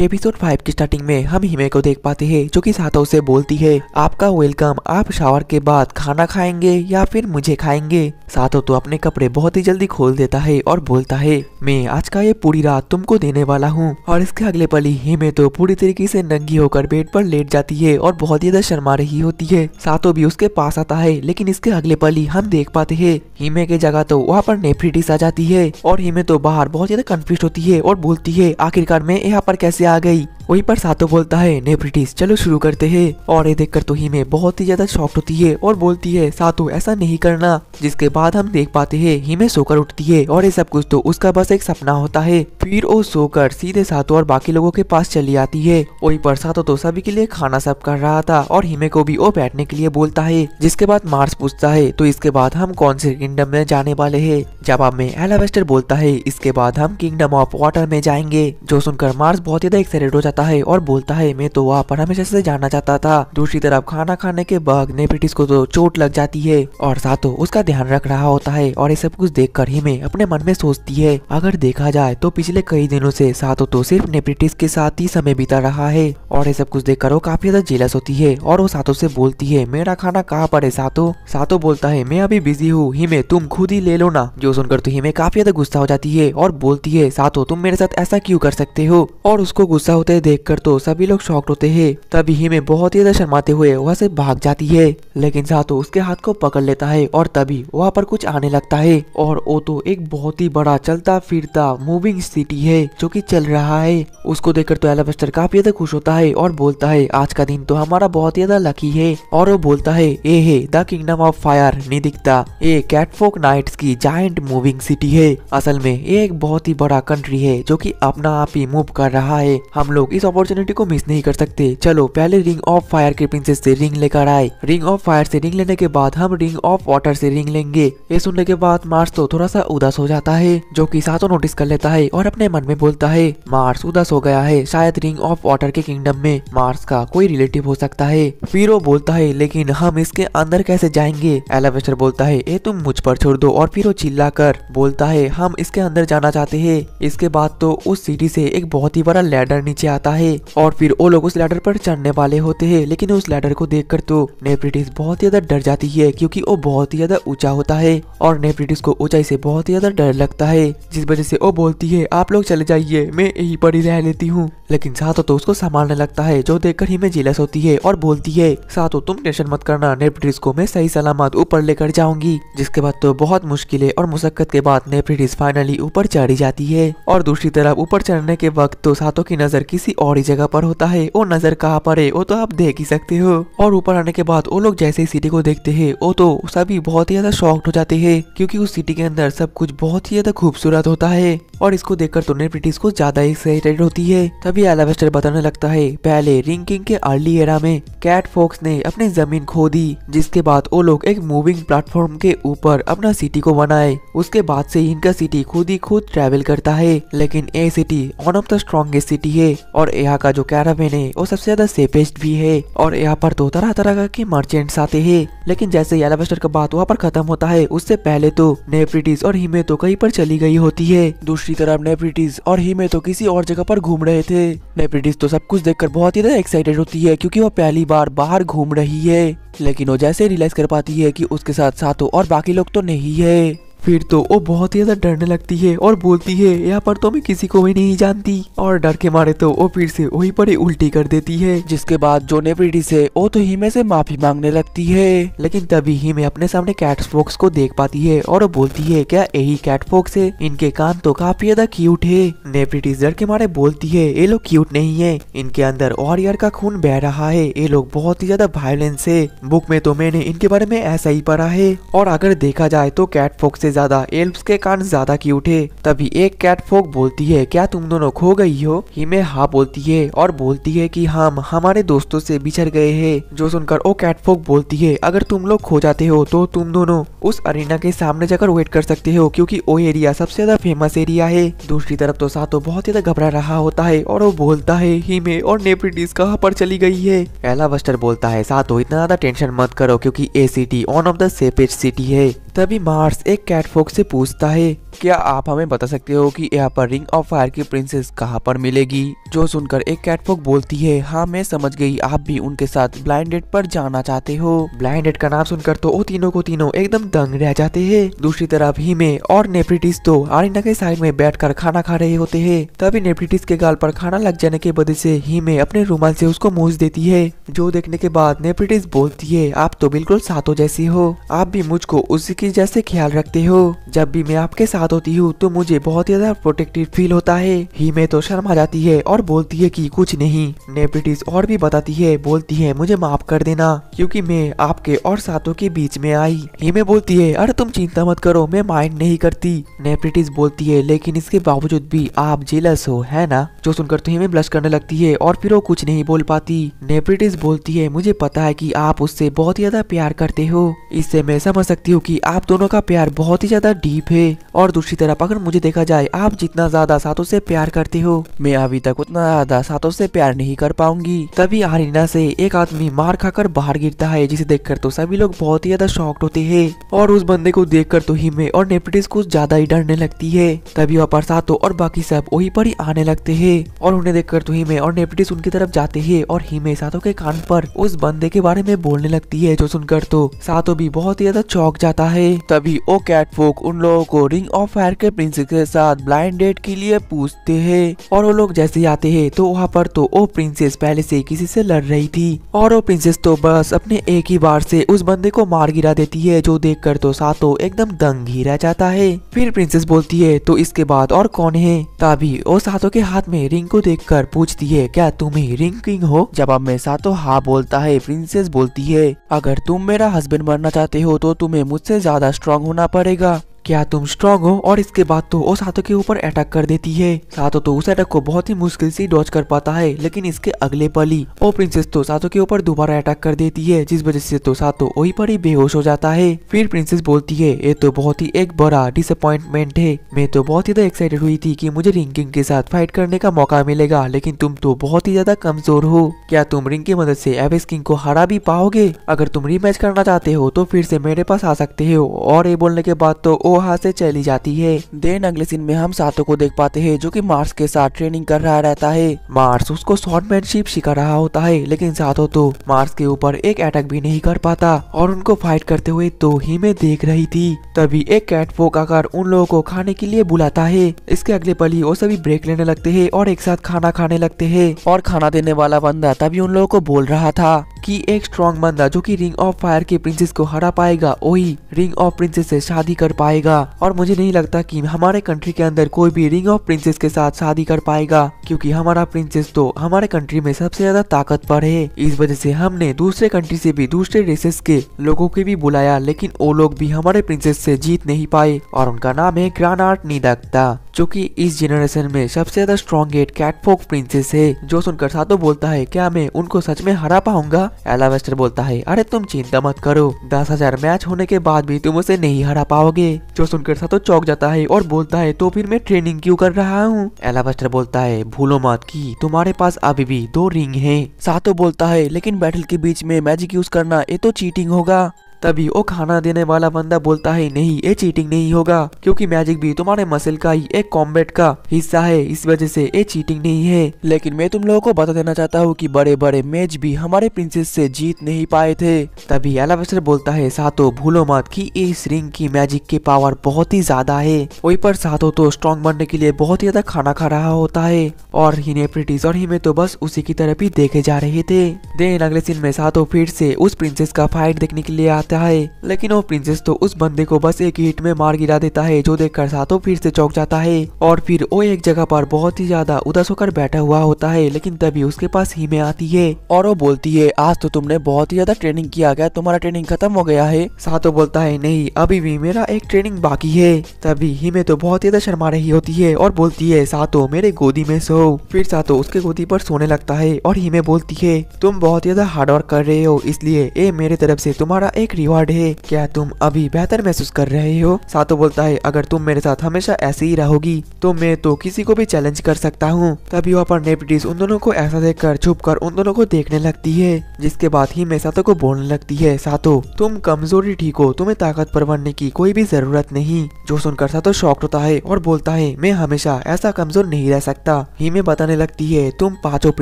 episode five की starting में हम हिमे को देख पाते हैं जो कि सातों से बोलती है आपका वेलकम आप शावर के बाद खाना खाएंगे या फिर मुझे खाएंगे सातों तो अपने कपड़े बहुत ही जल्दी खोल देता है और बोलता है मैं आज का ये पूरी रात तुमको देने वाला हूँ और इसके अगले पल ही हिमे तो पूरी तरीके से नंगी होकर बेड पर लेट जाती है और बहुत ही ज्यादा शर्मा रही होती है सातो भी उसके पास आता है लेकिन इसके अगले पल ही हम देख पाते है हिमे की जगह तो वहाँ पर नेफ्रिटिस आ जाती है और हिमे तो बाहर बहुत ज्यादा कंफ्यूज होती है और बोलती है आखिरकार मैं यहाँ पर कैसे आ गई वहीं पर सातो बोलता है नेफ्रिटिस चलो शुरू करते हैं और ये देखकर तो ही में बहुत ही ज्यादा शॉक्ट होती है और बोलती है सातो ऐसा नहीं करना जिसके बाद हम देख पाते है हिमे सोकर उठती है और ये सब कुछ तो उसका बस एक सपना होता है फिर वो सोकर सीधे सातो और बाकी लोगों के पास चली आती है वही पर सातो तो सभी के लिए खाना सब कर रहा था और हिमे को भी वो बैठने के लिए बोलता है जिसके बाद मार्स पूछता है तो इसके बाद हम कौन से किंगडम में जाने वाले है जवाब में एलावेस्टर बोलता है इसके बाद हम किंगडम ऑफ वाटर में जाएंगे जो सुनकर मार्स बहुत ज्यादा एक्साइटेड हो जाता जाता है और बोलता है मैं तो वहाँ पर हमेशा से जाना चाहता था दूसरी तरफ खाना खाने के बाद नेपिटिस को तो चोट लग जाती है और साथो उसका ध्यान रख रहा होता है और ये सब कुछ देख कर ही अपने मन में सोचती है अगर देखा जाए तो पिछले कई दिनों से सातो तो सिर्फ नेपिटिस के साथ ही समय बीता रहा है और ये सब कुछ देख कर वो काफी ज्यादा जेलस होती है और वो सातो से बोलती है मेरा खाना कहाँ पर है साथो सातो बोलता है मैं अभी बिजी हूँ हिमे तुम खुद ही ले लो ना जो सुनकर तो हिमे काफी ज्यादा गुस्सा हो जाती है और बोलती है साथो तुम मेरे साथ ऐसा क्यों कर सकते हो और उसको गुस्सा होते देखकर तो सभी लोग शॉक होते हैं तभी ही में बहुत ही ज्यादा शर्माते हुए वहाँ से भाग जाती है लेकिन सातो उसके हाथ को पकड़ लेता है और तभी वहाँ पर कुछ आने लगता है और वो तो एक बहुत ही बड़ा चलता फिरता मूविंग सिटी है जो की चल रहा है उसको देखकर तो एलाबस्टर काफी ज्यादा खुश होता है और बोलता है आज का दिन तो हमारा बहुत ही ज्यादा लकी है और वो बोलता है ए है द किंगडम ऑफ फायर नहीं दिखता ये कैटफोक नाइट्स की जायंट मूविंग सिटी है असल में ये एक बहुत ही बड़ा कंट्री है जो की अपना आप ही मूव कर रहा है हम लोग इस अपॉर्चुनिटी को मिस नहीं कर सकते चलो पहले रिंग ऑफ फायर के प्रिंसेस से रिंग लेकर आए रिंग ऑफ फायर से रिंग लेने के बाद हम रिंग ऑफ वाटर से रिंग लेंगे ये सुनने के बाद मार्स तो थोड़ा सा उदास हो जाता है जो की सातो नोटिस कर लेता है और अपने मन में बोलता है मार्स उदास हो गया है शायद रिंग ऑफ वाटर के किंगडम में मार्स का कोई रिलेटिव हो सकता है फिर वो बोलता है लेकिन हम इसके अंदर कैसे जाएंगे एलावेस्टर बोलता है ये तुम मुझ पर छोड़ दो और फिर वो चिल्ला कर बोलता है हम इसके अंदर जाना चाहते है इसके बाद तो उस सिटी से एक बहुत ही बड़ा लैडर नीचे आता जाता है और फिर वो लोग उस लैडर पर चढ़ने वाले होते हैं लेकिन उस लैडर को देखकर तो नेप्रिटिस बहुत ही ज्यादा डर जाती है क्योंकि वो बहुत ही ज्यादा ऊंचा होता है और नेप्रिटिस को ऊंचाई से बहुत ही ज्यादा डर लगता है जिस वजह से वो बोलती है आप लोग चले जाइए मैं यही पर ही रह लेती हूँ लेकिन सातो तो उसको संभालने लगता है जो कर ही मैं जिलस होती है और बोलती है सातो तुम टेंशन मत करना नेप्रिटिस को मैं सही सलामत ऊपर लेकर जाऊंगी जिसके बाद तो बहुत मुश्किलें और मुशक्कत के बाद नेप्रिटिस फाइनली ऊपर चढ़ी जाती है और दूसरी तरफ ऊपर चढ़ने के वक्त तो सातों की नजर किसी किसी और ही जगह पर होता है और नजर कहाँ पर है वो तो आप देख ही सकते हो और ऊपर आने के बाद वो लोग जैसे ही सिटी को देखते हैं वो तो सभी बहुत ही ज्यादा शॉक हो जाते हैं क्योंकि उस सिटी के अंदर सब कुछ बहुत ही ज्यादा खूबसूरत होता है और इसको देखकर तो नेप्रिटिस को ज्यादा एक्साइटेड होती है तभी एलावेस्टर बताने लगता है पहले रिंकिंग के अर्ली एरा में कैट फोक्स ने अपनी जमीन खो दी जिसके बाद वो लोग एक मूविंग प्लेटफॉर्म के ऊपर अपना सिटी को बनाए उसके बाद से इनका सिटी खुद ही खुद ट्रेवल करता है लेकिन ये city one of the strongest city है और यहाँ का जो कैराबिन है वो सबसे ज्यादा सेफेस्ट भी है और यहाँ पर दो तो तरह तरह के मर्चेंट्स आते हैं लेकिन जैसे एलाबस्टर का बात वहाँ पर खत्म होता है उससे पहले तो नेफ्रिटिस और हिमे तो कहीं पर चली गई होती है दूसरी तरफ नेफ्रिटिस और हिमे तो किसी और जगह पर घूम रहे थे नेफ्रिटिस तो सब कुछ देख बहुत ही ज्यादा एक्साइटेड होती है क्यूँकी वो पहली बार बाहर घूम रही है लेकिन वो जैसे रियलाइज कर पाती है कि उसके साथ साथ और बाकी लोग तो नहीं है फिर तो वो बहुत ही ज़्यादा डरने लगती है और बोलती है यहाँ पर तो मैं किसी को भी नहीं जानती और डर के मारे तो वो फिर से वही पर ही उल्टी कर देती है जिसके बाद जो प्रीटी से वो तो हिमे से माफी मांगने लगती है लेकिन तभी हिमे अपने सामने कैट फोक्स को देख पाती है और बोलती है क्या यही कैट फोक्स है इनके कान तो काफी ज्यादा क्यूट है नेप्रिटिस डर के मारे बोलती है ये लोग क्यूट नहीं है इनके अंदर वॉरियर का खून बह रहा है ये लोग बहुत ही ज्यादा वायलेंस है बुक में तो मैंने इनके बारे में ऐसा ही पढ़ा है और अगर देखा जाए तो कैट से ज्यादा एल्ब्स के कान ज्यादा की उठे तभी एक कैट फोक बोलती है क्या तुम दोनों खो गई हो हिमे हाँ बोलती है और बोलती है कि हम हमारे दोस्तों से बिछड़ गए हैं जो सुनकर कैट फोक बोलती है अगर तुम लोग खो जाते हो तो तुम दोनों उस अरिना के सामने जाकर वेट कर सकते हो क्यूँकी वो एरिया सबसे ज्यादा फेमस एरिया है दूसरी तरफ तो सातो बहुत ज्यादा घबरा रहा होता है और वो बोलता है हिमे और नेप्रिटिस कहाँ पर चली गई है एलावस्टर बोलता है सातो इतना ज्यादा टेंशन मत करो क्योंकि a city one of the safest city है तभी मार्स एक कैटफोक से पूछता है क्या आप हमें बता सकते हो कि यहाँ पर रिंग ऑफ फायर की प्रिंसेस कहाँ पर मिलेगी जो सुनकर एक कैटफोक बोलती है हाँ मैं समझ गई आप भी उनके साथ ब्लाइंडेड पर जाना चाहते हो ब्लाइंडेड का नाम सुनकर तो वो तीनों को तीनों एकदम दंग रह जाते हैं दूसरी तरफ ही में और नेफ्रिटिस तो आरिना के साइड में बैठ कर खाना खा रहे होते है तभी नेफ्रिटिस के गाल पर खाना लग जाने के वजह से ही में अपने रूमाल से उसको मूझ देती है जो देखने के बाद नेफ्रिटिस बोलती है आप तो बिल्कुल सातों जैसी हो आप भी मुझको उसी चीज जैसे ख्याल रखते हो जब भी मैं आपके साथ होती हूँ तो मुझे बहुत ज्यादा प्रोटेक्टिव फील होता है ही में तो शर्मा जाती है और बोलती है कि कुछ नहीं नेपिटिस और भी बताती है बोलती है मुझे माफ कर देना क्योंकि मैं आपके और साथों के बीच में आई में बोलती है अरे तुम चिंता मत करो मैं माइंड नहीं करती नेपिटिस बोलती है लेकिन इसके बावजूद भी आप जेलस हो है ना जो सुनकर तो में ब्लश करने लगती है और फिर वो कुछ नहीं बोल पाती नेपिटिस बोलती है मुझे पता है की आप उससे बहुत ज्यादा प्यार करते हो इससे मैं समझ सकती हूँ की आप आप दोनों का प्यार बहुत ही ज्यादा डीप है और दूसरी तरफ अगर मुझे देखा जाए आप जितना ज्यादा सातों से प्यार करते हो मैं अभी तक उतना ज्यादा सातों से प्यार नहीं कर पाऊंगी तभी आरिना से एक आदमी मार खाकर बाहर गिरता है जिसे देखकर तो सभी लोग बहुत ही ज्यादा शॉक्ट होते है और उस बंदे को देख तो ही मैं और नेपटिस कुछ ज्यादा ही डरने लगती है तभी वहाँ पर सातो और बाकी सब वहीं पर ही आने लगते है और उन्हें देखकर तो हिमे और नेपटिस उनकी तरफ जाते है और हिमे सातो के कान पर उस बंदे के बारे में बोलने लगती है जो सुनकर तो सातो भी बहुत ही ज्यादा चौक जाता है है तभी ओ फोक उन लोगों को रिंग ऑफ फायर के प्रिंस के साथ ब्लाइंड डेट के लिए पूछते है और वो लोग जैसे आते है तो वहाँ पर तो ओ प्रिंसेस पहले से किसी से लड़ रही थी और वो प्रिंसेस तो बस अपने एक ही बार से उस बंदे को मार गिरा देती है जो देख कर तो सातो एकदम दंग ही रह जाता है फिर प्रिंसेस बोलती है तो इसके बाद और कौन है तभी वो सातो के हाथ में रिंग को देख कर पूछती है क्या तुम ही रिंग किंग हो जवाब में सातो हाँ बोलता है प्रिंसेस बोलती है अगर तुम मेरा हस्बैंड बनना चाहते हो तो तुम्हें मुझसे ज़्यादा स्ट्रांग होना पड़ेगा क्या तुम स्ट्रांग हो और इसके बाद तो वो सातो के ऊपर अटैक कर देती है सातो तो उस अटैक को बहुत ही मुश्किल से डॉच कर पाता है लेकिन इसके अगले पली ओ प्रिंसेस तो सातो के ऊपर दोबारा अटैक कर देती है जिस वजह से तो सातो वही पर ही बेहोश हो जाता है फिर प्रिंसेस बोलती है ये तो बहुत ही एक बड़ा डिसअपॉइंटमेंट है मैं तो बहुत ही ज्यादा एक्साइटेड हुई थी की मुझे रिंकिंग के साथ फाइट करने का मौका मिलेगा लेकिन तुम तो बहुत ही ज्यादा कमजोर हो क्या तुम रिंग की मदद ऐसी एवेस किंग को हरा भी पाओगे अगर तुम रीमैच करना चाहते हो तो फिर से मेरे पास आ सकते हो और ये बोलने के बाद तो वो हाथ से चली जाती है देन अगले सीन में हम सातों को देख पाते हैं जो कि मार्स के साथ ट्रेनिंग कर रहा रहता है मार्स उसको शॉर्टमैनशिप सिखा रहा होता है लेकिन सातो तो मार्स के ऊपर एक अटैक भी नहीं कर पाता और उनको फाइट करते हुए तो ही में देख रही थी तभी एक कैट फोक आकर उन लोगों को खाने के लिए बुलाता है इसके अगले पल ही वो सभी ब्रेक लेने लगते है और एक साथ खाना खाने लगते है और खाना देने वाला बंदा तभी उन लोगों को बोल रहा था कि एक स्ट्रॉन्ग बंदा जो कि रिंग ऑफ फायर के प्रिंसेस को हरा पाएगा वही रिंग ऑफ प्रिंसेस से शादी कर पाएगा और मुझे नहीं लगता कि हमारे कंट्री के अंदर कोई भी रिंग ऑफ प्रिंसेस के साथ शादी कर पाएगा क्योंकि हमारा प्रिंसेस तो हमारे कंट्री में सबसे ज्यादा ताकतवर है इस वजह से हमने दूसरे कंट्री से भी दूसरे रेसेस के लोगों को भी बुलाया लेकिन वो लोग भी हमारे प्रिंसेस से जीत नहीं पाए और उनका नाम है ग्रानाट निदकता जो कि इस जेनरेशन में सबसे ज्यादा स्ट्रॉन्ग गेट कैटफोक प्रिंसेस है जो सुनकर सातो बोलता है क्या मैं उनको सच में हरा पाऊंगा एलावेस्टर बोलता है अरे तुम चिंता मत करो दस हजार मैच होने के बाद भी तुम उसे नहीं हरा पाओगे जो सुनकर सातो चौक जाता है और बोलता है तो फिर मैं ट्रेनिंग क्यूँ कर रहा हूँ एलावेस्टर बोलता है भूलो मत की तुम्हारे पास अभी भी दो रिंग है सातो बोलता है लेकिन बैटल के बीच में मैजिक यूज करना ये तो चीटिंग होगा तभी वो खाना देने वाला बंदा बोलता है नहीं ये चीटिंग नहीं होगा क्योंकि मैजिक भी तुम्हारे मसल का ही एक कॉम्बेट का हिस्सा है इस वजह से ये चीटिंग नहीं है लेकिन मैं तुम लोगों को बता देना चाहता हूँ की बड़े बड़े मैच भी हमारे प्रिंसेस से जीत नहीं पाए थे तभी एलावेस्टर बोलता है सातो भूलो मत की इस रिंग की मैजिक की पावर बहुत ही ज्यादा है वही पर सातो तो स्ट्रॉन्ग बनने के लिए बहुत ही ज्यादा खाना खा रहा होता है और हिनेप्रिटिस और हिमे तो बस उसी की तरफ ही देखे जा रहे थे देन अगले सीन में सातो फिर से उस प्रिंसेस का फाइट देखने के लिए आता करता है लेकिन वो प्रिंसेस तो उस बंदे को बस एक हिट में मार गिरा देता है जो देख कर सातो फिर से चौक जाता है और फिर वो एक जगह पर बहुत ही ज्यादा उदास होकर बैठा हुआ होता है लेकिन तभी उसके पास ही में आती है और वो बोलती है आज तो तुमने बहुत ही ज्यादा ट्रेनिंग किया गया तुम्हारा ट्रेनिंग खत्म हो गया है सातो बोलता है नहीं अभी भी मेरा एक ट्रेनिंग बाकी है तभी हिमे तो बहुत ज्यादा शर्मा रही होती है और बोलती है सातो मेरे गोदी में सो फिर सातो उसके गोदी पर सोने लगता है और हिमे बोलती है तुम बहुत ज्यादा हार्ड वर्क कर रहे हो इसलिए ये मेरे तरफ से तुम्हारा एक रिवार्ड है क्या तुम अभी बेहतर महसूस कर रहे हो सातो बोलता है अगर तुम मेरे साथ हमेशा ऐसे ही रहोगी तो मैं तो किसी को भी चैलेंज कर सकता हूँ तभी वहाँ पर नेपटिस उन दोनों को ऐसा देख कर छुप कर उन दोनों को देखने लगती है जिसके बाद ही मैं सातो को बोलने लगती है सातो तुम कमजोरी ठीक हो तुम्हें पर बनने की कोई भी जरूरत नहीं जो सुनकर सातो शॉक होता है और बोलता है मैं हमेशा ऐसा कमजोर नहीं रह सकता ही में बताने लगती है तुम पांचों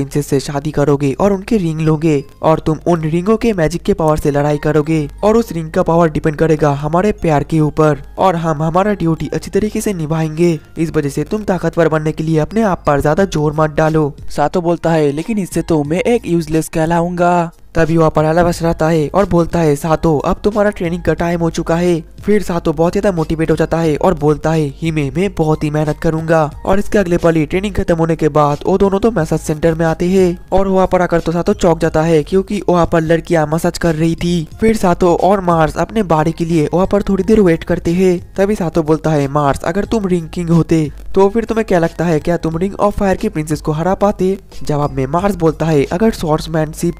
प्रिंसेस से शादी करोगे और उनके रिंग लोगे और तुम उन रिंगों के मैजिक के पावर से लड़ाई करोगे और उस रिंग का पावर डिपेंड करेगा हमारे प्यार के ऊपर और हम हमारा ड्यूटी अच्छी तरीके से निभाएंगे इस वजह से तुम ताकतवर बनने के लिए अपने आप पर ज्यादा जोर मत डालो सातो बोलता है लेकिन इससे तो मैं एक यूजलेस कहलाऊंगा तभी वहाँ पर अलावस रहता है और बोलता है सातो अब तुम्हारा ट्रेनिंग का टाइम हो चुका है फिर सातो बहुत ज्यादा मोटिवेट हो जाता है और बोलता है हिमे मैं बहुत ही मेहनत करूंगा और इसके अगले पल ही ट्रेनिंग खत्म होने के बाद वो दोनों तो मैसेज सेंटर में आते हैं और वहाँ पर आकर तो सातो चौक जाता है क्योंकि वहाँ पर लड़कियाँ मसाज कर रही थी फिर सातो और मार्स अपने बारी के लिए वहाँ पर थोड़ी देर वेट करते है तभी सातो बोलता है मार्स अगर तुम रिंग किंग होते तो फिर तुम्हें क्या लगता है क्या तुम रिंग ऑफ फायर की प्रिंसेस को हरा पाते जवाब में मार्स बोलता है अगर सोर्स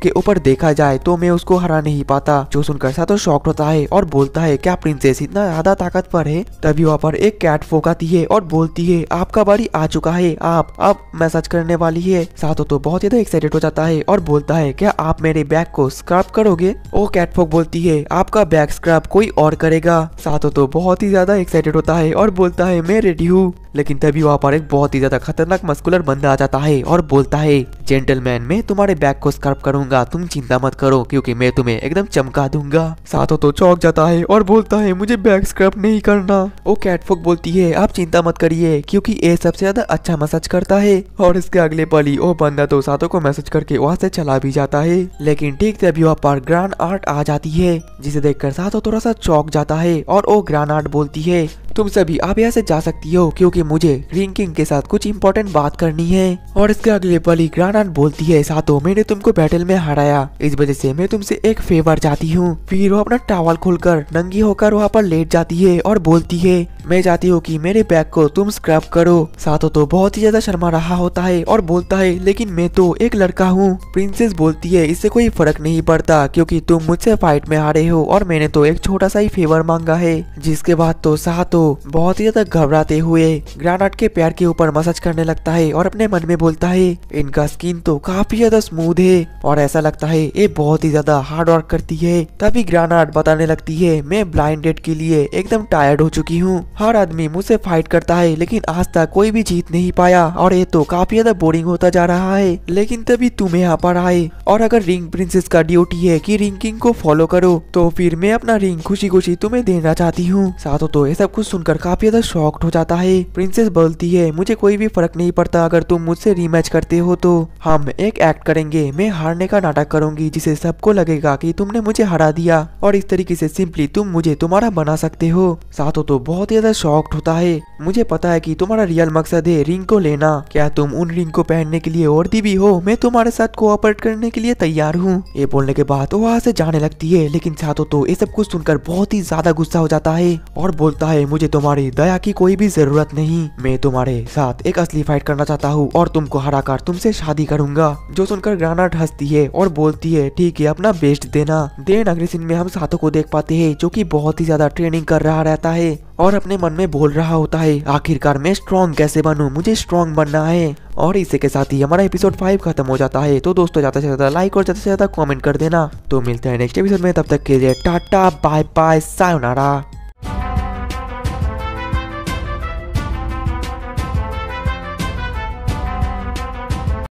के ऊपर देखा देखा जाए तो मैं उसको हरा नहीं पाता जो सुनकर सातो शॉक होता है और बोलता है क्या प्रिंसेस इतना ज्यादा पर है तभी वहाँ पर एक कैट फोकाती है और बोलती है आपका बारी आ चुका है आप अब मैसेज करने वाली है सातो तो बहुत ज्यादा एक्साइटेड हो जाता है और बोलता है क्या आप मेरे बैग को स्क्रब करोगे ओ कैटफोक बोलती है आपका बैग स्क्रब कोई और करेगा सातो तो बहुत ही ज्यादा एक्साइटेड होता है और बोलता है मैं रेडी हूँ लेकिन तभी वहाँ पर एक बहुत ही ज्यादा खतरनाक मस्कुलर बंदा आ जाता है और बोलता है जेंटलमैन मैं तुम्हारे बैग को स्कर्प करूंगा तुम चिंता मत करो क्योंकि मैं तुम्हें एकदम चमका दूंगा सातो तो चौक जाता है और बोलता है मुझे बैग स्क्रब नहीं करना वो कैटफुक बोलती है आप चिंता मत करिए क्योंकि ये सबसे ज्यादा अच्छा मसाज करता है और इसके अगले पल ही वो बंदा तो सातो को मैसेज करके वहाँ से चला भी जाता है लेकिन ठीक तभी वहाँ पर ग्रांड आर्ट आ जाती है जिसे देखकर सातो थोड़ा सा चौक जाता है और वो ग्रांड आर्ट बोलती है तुम सभी आप यहाँ से जा सकती हो क्योंकि मुझे ग्रीन किंग के साथ कुछ इम्पोर्टेंट बात करनी है और इसके अगले पल ही ग्रानान बोलती है सातो मैंने तुमको बैटल में हराया इस वजह से मैं तुमसे एक फेवर चाहती हूँ फिर वो अपना टावल खोलकर नंगी होकर वहाँ पर लेट जाती है और बोलती है मैं चाहती हूँ कि मेरे बैग को तुम स्क्रब करो सातो तो बहुत ही ज्यादा शर्मा रहा होता है और बोलता है लेकिन मैं तो एक लड़का हूँ प्रिंसेस बोलती है इससे कोई फर्क नहीं पड़ता क्योंकि तुम मुझसे फाइट में हारे हो और मैंने तो एक छोटा सा ही फेवर मांगा है जिसके बाद तो सातो बहुत ही ज्यादा घबराते हुए ग्रानाट के पैर के ऊपर मसाज करने लगता है और अपने मन में बोलता है इनका स्किन तो काफी ज्यादा स्मूथ है और ऐसा लगता है ये बहुत ही ज्यादा हार्ड वर्क करती है तभी ग्रानाट बताने लगती है मैं ब्लाइंडेड के लिए एकदम टायर्ड हो चुकी हूँ हर आदमी मुझसे फाइट करता है लेकिन आज तक कोई भी जीत नहीं पाया और ये तो काफी ज्यादा बोरिंग होता जा रहा है लेकिन तभी तुम्हें यहाँ पर आए और अगर रिंग प्रिंसेस का ड्यूटी है कि रिंग किंग को फॉलो करो तो फिर मैं अपना रिंग खुशी खुशी तुम्हें देना चाहती हूँ हो तो ये सब कुछ सुनकर काफी ज्यादा शॉक्ड हो जाता है प्रिंसेस बोलती है मुझे कोई भी फर्क नहीं पड़ता अगर तुम मुझसे रीमैच करते हो तो हम एक एक्ट करेंगे मैं हारने का नाटक करूंगी जिसे सबको लगेगा कि तुमने मुझे हरा दिया और इस तरीके से सिंपली तुम मुझे तुम्हारा बना सकते हो साथो तो बहुत ज्यादा शॉक्ड होता है मुझे पता है की तुम्हारा रियल मकसद है रिंग को लेना क्या तुम उन रिंग को पहनने के लिए और भी हो मैं तुम्हारे साथ कोऑपरेट करने के लिए तैयार हूँ ये बोलने के बाद वहाँ से जाने लगती है लेकिन साथो तो ये सब कुछ सुनकर बहुत ही ज्यादा गुस्सा हो जाता है और बोलता है मुझे मुझे तुम्हारी दया की कोई भी जरूरत नहीं मैं तुम्हारे साथ एक असली फाइट करना चाहता हूँ और तुमको हरा कर तुमसे शादी करूंगा जो सुनकर ग्रानाट हंसती है और बोलती है ठीक है अपना बेस्ट देना देन अगले सीन में हम साथों को देख पाते हैं जो की बहुत ही ज्यादा ट्रेनिंग कर रहा रहता है और अपने मन में बोल रहा होता है आखिरकार मैं स्ट्रॉन्ग कैसे बनूं मुझे स्ट्रॉन्ग बनना है और इसी के साथ ही हमारा एपिसोड फाइव खत्म हो जाता है तो दोस्तों ज्यादा से ज्यादा लाइक और ज्यादा से ज्यादा कमेंट कर देना तो मिलते हैं नेक्स्ट एपिसोड में तब तक के लिए टाटा बाय बाय सायोनारा